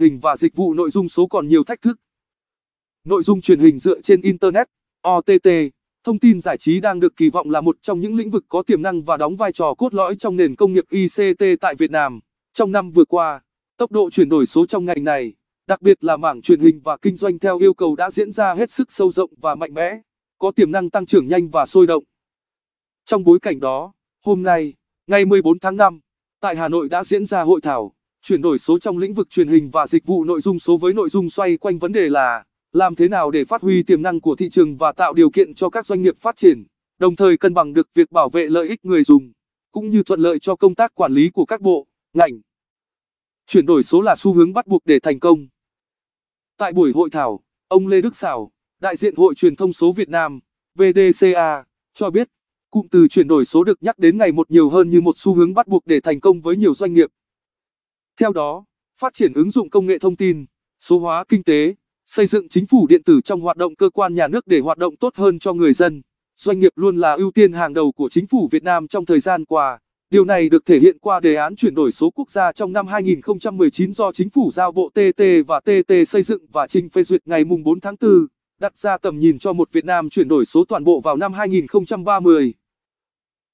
hình và dịch vụ nội dung số còn nhiều thách thức. Nội dung truyền hình dựa trên internet, OTT, thông tin giải trí đang được kỳ vọng là một trong những lĩnh vực có tiềm năng và đóng vai trò cốt lõi trong nền công nghiệp ICT tại Việt Nam. Trong năm vừa qua, tốc độ chuyển đổi số trong ngành này, đặc biệt là mảng truyền hình và kinh doanh theo yêu cầu đã diễn ra hết sức sâu rộng và mạnh mẽ, có tiềm năng tăng trưởng nhanh và sôi động. Trong bối cảnh đó, hôm nay, ngày 14 tháng 5, tại Hà Nội đã diễn ra hội thảo Chuyển đổi số trong lĩnh vực truyền hình và dịch vụ nội dung số với nội dung xoay quanh vấn đề là làm thế nào để phát huy tiềm năng của thị trường và tạo điều kiện cho các doanh nghiệp phát triển, đồng thời cân bằng được việc bảo vệ lợi ích người dùng cũng như thuận lợi cho công tác quản lý của các bộ, ngành. Chuyển đổi số là xu hướng bắt buộc để thành công. Tại buổi hội thảo, ông Lê Đức Sảo, đại diện Hội Truyền thông số Việt Nam, VDCA, cho biết, cụm từ chuyển đổi số được nhắc đến ngày một nhiều hơn như một xu hướng bắt buộc để thành công với nhiều doanh nghiệp. Theo đó, phát triển ứng dụng công nghệ thông tin, số hóa kinh tế, xây dựng chính phủ điện tử trong hoạt động cơ quan nhà nước để hoạt động tốt hơn cho người dân. Doanh nghiệp luôn là ưu tiên hàng đầu của chính phủ Việt Nam trong thời gian qua. Điều này được thể hiện qua đề án chuyển đổi số quốc gia trong năm 2019 do chính phủ giao Bộ TT và TT xây dựng và trình phê duyệt ngày 4 tháng 4, đặt ra tầm nhìn cho một Việt Nam chuyển đổi số toàn bộ vào năm 2030.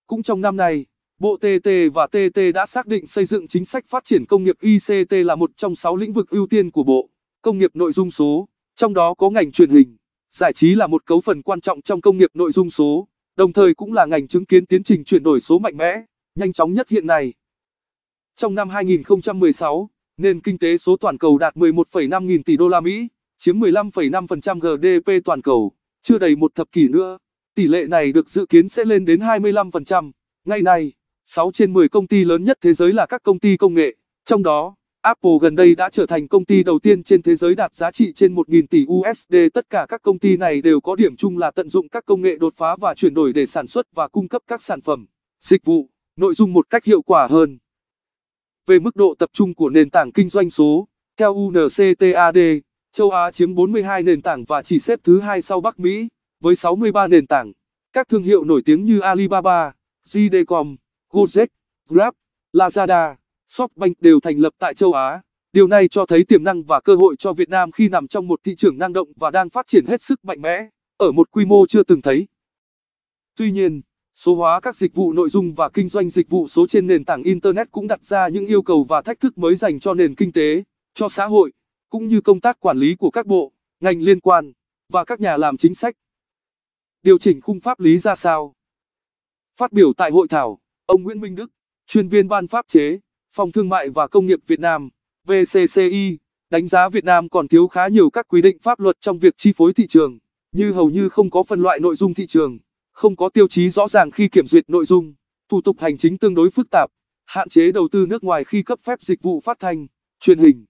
Cũng trong năm nay, Bộ TT và TT đã xác định xây dựng chính sách phát triển công nghiệp ICT là một trong 6 lĩnh vực ưu tiên của Bộ Công nghiệp nội dung số, trong đó có ngành truyền hình. Giải trí là một cấu phần quan trọng trong công nghiệp nội dung số, đồng thời cũng là ngành chứng kiến tiến trình chuyển đổi số mạnh mẽ, nhanh chóng nhất hiện nay. Trong năm 2016, nền kinh tế số toàn cầu đạt 11,5 nghìn tỷ đô la Mỹ, chiếm 15,5% GDP toàn cầu. Chưa đầy một thập kỷ nữa, tỷ lệ này được dự kiến sẽ lên đến 25%. Ngay nay 6 trên 10 công ty lớn nhất thế giới là các công ty công nghệ, trong đó, Apple gần đây đã trở thành công ty đầu tiên trên thế giới đạt giá trị trên 1.000 tỷ USD. Tất cả các công ty này đều có điểm chung là tận dụng các công nghệ đột phá và chuyển đổi để sản xuất và cung cấp các sản phẩm, dịch vụ, nội dung một cách hiệu quả hơn. Về mức độ tập trung của nền tảng kinh doanh số, theo UNCTAD, châu Á chiếm 42 nền tảng và chỉ xếp thứ hai sau Bắc Mỹ, với 63 nền tảng. Các thương hiệu nổi tiếng như Alibaba, JD.com, Gojek, Grab, Lazada, Shopbank đều thành lập tại châu Á. Điều này cho thấy tiềm năng và cơ hội cho Việt Nam khi nằm trong một thị trường năng động và đang phát triển hết sức mạnh mẽ, ở một quy mô chưa từng thấy. Tuy nhiên, số hóa các dịch vụ nội dung và kinh doanh dịch vụ số trên nền tảng Internet cũng đặt ra những yêu cầu và thách thức mới dành cho nền kinh tế, cho xã hội, cũng như công tác quản lý của các bộ, ngành liên quan, và các nhà làm chính sách. Điều chỉnh khung pháp lý ra sao? Phát biểu tại hội thảo, Ông Nguyễn Minh Đức, chuyên viên Ban Pháp chế, Phòng Thương mại và Công nghiệp Việt Nam, VCCI, đánh giá Việt Nam còn thiếu khá nhiều các quy định pháp luật trong việc chi phối thị trường, như hầu như không có phân loại nội dung thị trường, không có tiêu chí rõ ràng khi kiểm duyệt nội dung, thủ tục hành chính tương đối phức tạp, hạn chế đầu tư nước ngoài khi cấp phép dịch vụ phát thanh, truyền hình.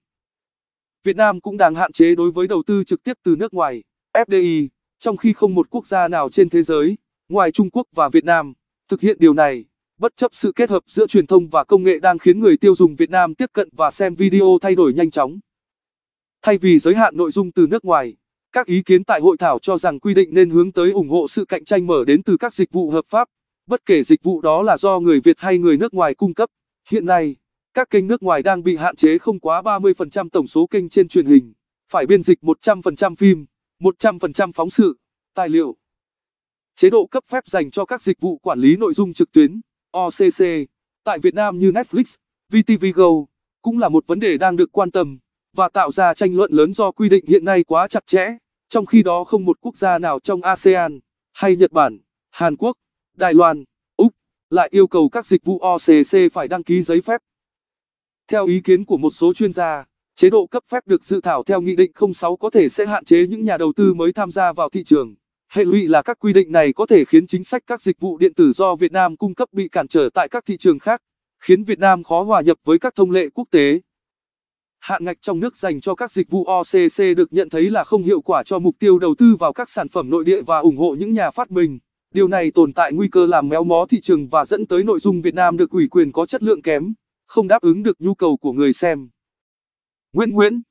Việt Nam cũng đang hạn chế đối với đầu tư trực tiếp từ nước ngoài, FDI, trong khi không một quốc gia nào trên thế giới, ngoài Trung Quốc và Việt Nam, thực hiện điều này. Bất chấp sự kết hợp giữa truyền thông và công nghệ đang khiến người tiêu dùng Việt Nam tiếp cận và xem video thay đổi nhanh chóng. Thay vì giới hạn nội dung từ nước ngoài, các ý kiến tại hội thảo cho rằng quy định nên hướng tới ủng hộ sự cạnh tranh mở đến từ các dịch vụ hợp pháp, bất kể dịch vụ đó là do người Việt hay người nước ngoài cung cấp. Hiện nay, các kênh nước ngoài đang bị hạn chế không quá 30% tổng số kênh trên truyền hình, phải biên dịch 100% phim, 100% phóng sự, tài liệu. Chế độ cấp phép dành cho các dịch vụ quản lý nội dung trực tuyến OCC. Tại Việt Nam như Netflix, VTV Go cũng là một vấn đề đang được quan tâm và tạo ra tranh luận lớn do quy định hiện nay quá chặt chẽ, trong khi đó không một quốc gia nào trong ASEAN hay Nhật Bản, Hàn Quốc, Đài Loan, Úc lại yêu cầu các dịch vụ OCC phải đăng ký giấy phép. Theo ý kiến của một số chuyên gia, chế độ cấp phép được dự thảo theo Nghị định 06 có thể sẽ hạn chế những nhà đầu tư mới tham gia vào thị trường. Hệ lụy là các quy định này có thể khiến chính sách các dịch vụ điện tử do Việt Nam cung cấp bị cản trở tại các thị trường khác, khiến Việt Nam khó hòa nhập với các thông lệ quốc tế. Hạn ngạch trong nước dành cho các dịch vụ OCC được nhận thấy là không hiệu quả cho mục tiêu đầu tư vào các sản phẩm nội địa và ủng hộ những nhà phát minh. Điều này tồn tại nguy cơ làm méo mó thị trường và dẫn tới nội dung Việt Nam được ủy quyền có chất lượng kém, không đáp ứng được nhu cầu của người xem. Nguyễn Nguyễn